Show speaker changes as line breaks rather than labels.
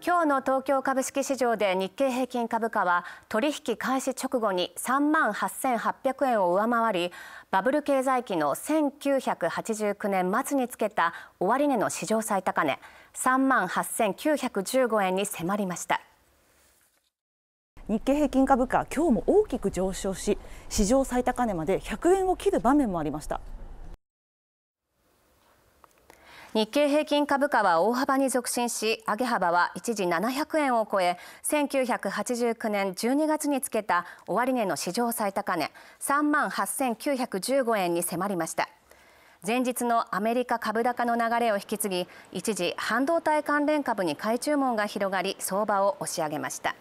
今日の東京株式市場で日経平均株価は取引開始直後に3万8800円を上回りバブル経済期の1989年末につけた終値の史上最高値3万8915円に迫りました
日経平均株価今日も大きく上昇し史上最高値まで100円を切る場面もありました
日経平均株価は大幅に続伸し上げ幅は一時700円を超え1989年12月につけた終値の史上最高値3万8915円に迫りました前日のアメリカ株高の流れを引き継ぎ一時半導体関連株に買い注文が広がり相場を押し上げました